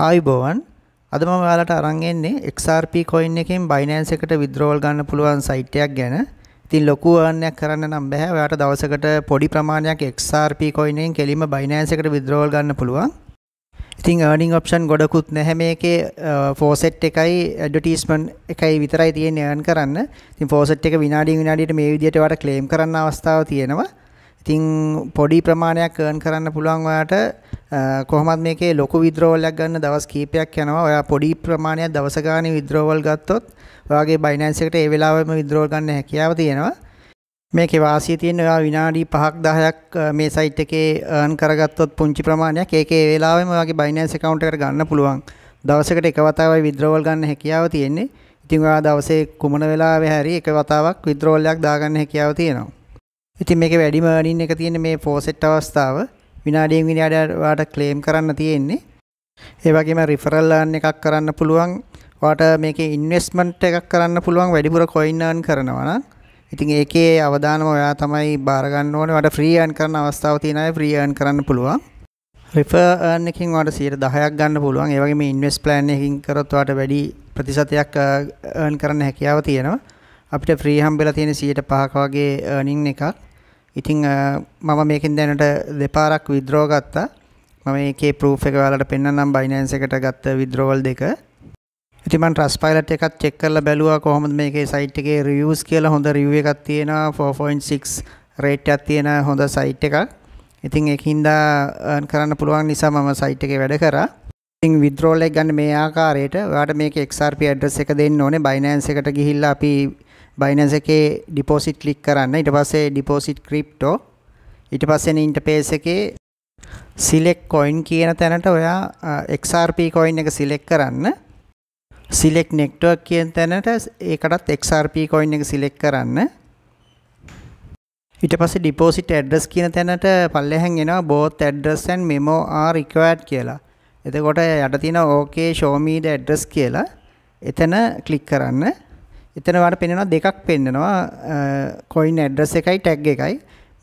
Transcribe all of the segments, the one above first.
ආයිබෝවන් අද මම ඔයාලට අරන් එන්නේ XRP coin එකෙන් Binance එකට withdrawal ගන්න පුළුවන් site එකක් ගැන. ඉතින් ලොකු earn එකක් කරන්න නම් බෑ. ඔයාට දවසකට පොඩි ප්‍රමාණයක් XRP coin එකෙන් කෙලිම Binance එකට withdrawal ගන්න පුළුවන්. ඉතින් earning option ගොඩකුත් නැහැ මේකේ faucet එකයි advertisement එකයි විතරයි තියෙන්නේ earn කරන්න. ඉතින් faucet එක විනාඩියෙන් විනාඩියට මේ විදිහට ඔයාට claim කරන්න අවස්ථාව තියෙනවා. ඉතින් පොඩි ප්‍රමාණයක් earn කරන්න පුළුවන් ඔයාට කොහොමත් මේකේ ලොකු withdrawal එකක් ගන්න දවස් කීපයක් යනවා. ඔයා පොඩි ප්‍රමාණයක් දවස ගානේ withdrawal ගත්තොත් ඔයාගේ Binance එකට ඒ වෙලාවෙම withdrawal ගන්න හැකියාව තියෙනවා. මේකේ වාසිය තියෙන ඔයා විනාඩි 5ක් 10ක් මේ සයිට් එකේ earn කරගත්තොත් පුංචි ප්‍රමාණයක් ඒකේ ඒ වෙලාවෙම ඔයාගේ Binance account එකට ගන්න පුළුවන්. දවසකට එක වතාවයි withdrawal ගන්න හැකියාව තියෙන්නේ. ඉතින් ඔයා දවසේ කුමන වෙලාවෙ හරි එක වතාවක් withdrawal එකක් දාගන්න හැකියාව තියෙනවා. ඉතින් මේක වැඩිම අනින් එක තියෙන මේ ෆෝසෙට් අවස්ථාව විනාඩියෙන් විනාඩියට වාට ක්ලේම් කරන්න තියෙන්නේ. ඒ වගේම රිෆරල් අර්න් එකක් කරන්න පුළුවන්. වාට මේකේ ඉන්වෙස්ට්මන්ට් එකක් කරන්න පුළුවන් වැඩිපුර කොයින් අර්න් කරනවා නම්. ඉතින් ඒකේ අවදානම ඔයා තමයි බාර ගන්න ඕනේ. වාට ෆ්‍රී අර්න් කරන අවස්ථාව තියෙන අය ෆ්‍රී අර්න් කරන්න පුළුවන්. රිෆර් අර්න් එකකින් වාට 10%ක් ගන්න පුළුවන්. ඒ වගේම ඉන්වෙස්ට් ප්ලෑන් එකකින් කරොත් වාට වැඩි ප්‍රතිශතයක් අර්න් කරන්න හැකියාව තියෙනවා. අපිට ෆ්‍රී හම්බෙලා තියෙන 105ක වගේ අර්නින් එකක්. ඉතින් මම මේකෙන් දැනට දෙපාරක් විද්‍රෝ ගත්තා. මම මේකේ proof එක ඔයාලට පෙන්නන්නම් Binance එකට ගත්ත withdrawal දෙක. ඉතින් මම Trustpilot එකත් check කරලා බැලුවා කොහොමද මේකේ site එකේ reviews කියලා හොඳ review එකක් තියෙනවා 4.6 rate එකක් තියෙන හොඳ site එකක්. ඉතින් ඒකින්ද earn කරන්න පුළුවන් නිසා මම site එකේ වැඩ කරා. ඉතින් withdrawal එක ගන්න මේ ආකාරයට ඔයාලට මේකේ XRP address එක දෙන්න ඕනේ Binance එකට ගිහිල්ලා අපි බයිනන්ස් එකේ ඩිපොසිට් ක්ලික් කරන්න ඊට පස්සේ ඩිපොසිට් ක්‍රිප්ටෝ ඊට පස්සේ ඉන්ටර්ෆේස් එකේ select coin කියන තැනට ඔයා XRP coin එක select කරන්න select network කියන තැනට ඒකටත් XRP coin එක select කරන්න ඊට පස්සේ deposit address කියන තැනට පල්ලෙහෙන් එනවා both address and memo are required කියලා. එතකොට යට තියෙන okay show me the address කියලා එතන ක්ලික් කරන්න. එතන වාට පෙන්වනවා දෙකක් පෙන්නනවා කොයින් ඇඩ්‍රස් එකයි ටැග් එකයි.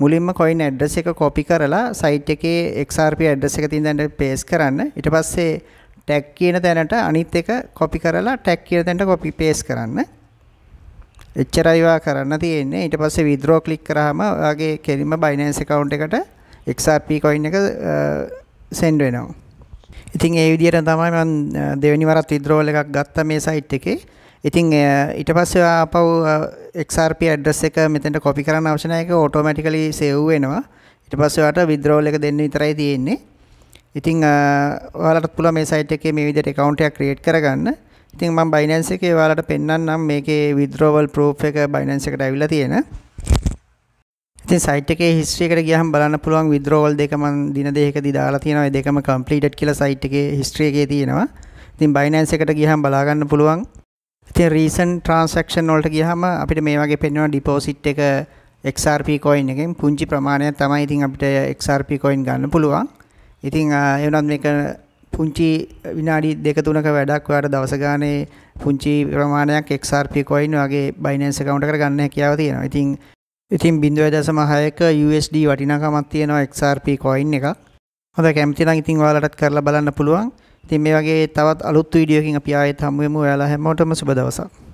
මුලින්ම කොයින් ඇඩ්‍රස් එක කොපි කරලා සයිට් එකේ XRP ඇඩ්‍රස් එක තියෙන තැනට පේස් කරන්න. ඊට පස්සේ ටැග් කියන තැනට අනිත් එක කොපි කරලා ටැග් කියන තැනට කොපි පේස් කරන්න. එච්චරයිවා කරන්න තියෙන්නේ. ඊට පස්සේ withdraw click කරාම ඔයාගේ කෙලින්ම Binance account එකට XRP coin එක send වෙනවා. ඉතින් ඒ විදිහට තමයි මම දෙවෙනි වරත් withdrawal එකක් ගත්තා මේ site එකේ. ඉතින් ඊට පස්සේ ආපහු XRP address එක මෙතෙන්ට copy කරන්න අවශ්‍ය නැහැ ඒක automatically save වෙනවා. ඊට පස්සේ ඔයාලට withdrawal එක දෙන්න විතරයි තියෙන්නේ. ඉතින් ඔයාලට පුළුවන් මේ site එකේ මේ විදිහට account එකක් create කරගන්න. ඉතින් මම Binance එකේ ඔයාලට පෙන්වන්නම් මේකේ withdrawal proof එක Binance එකට අවිලා තියෙන. ඉතින් site එකේ history එකට ගියහම බලන්න පුළුවන් withdrawal දෙක මම දින දෙකකදී දාලා තියෙනවා. ඒ දෙකම completed කියලා site එකේ history එකේ තියෙනවා. ඉතින් Binance එකට ගියහම බලා ගන්න පුළුවන්. ඉතින් රීසන් ට්‍රාන්සැක්ෂන් වලට ගියහම අපිට මේ වගේ පෙන්වන ඩිපොසිට් එක XRP coin එකෙන් පුංචි ප්‍රමාණයක් තමයි ඉතින් අපිට XRP coin ගන්න පුළුවන්. ඉතින් ඒ වුණත් මේක පුංචි විනාඩි දෙක තුනක වැඩක් ඔයාට දවස ගානේ පුංචි ප්‍රමාණයක් XRP coin වගේ Binance account එකට ගන්න හැකියාව තියෙනවා. ඉතින් ඉතින් 0.6ක USD වටිනාකමක් තියෙනවා XRP coin එකක්. හොඳ කැමති නම් ඉතින් ඔයාලටත් කරලා බලන්න පුළුවන්. ඉතින් මේ වගේ තවත් අලුත් වීඩියෝ එකකින් අපි ආයෙත් හමු වෙමු. ඔයාලා හැමෝටම සුබ දවසක්.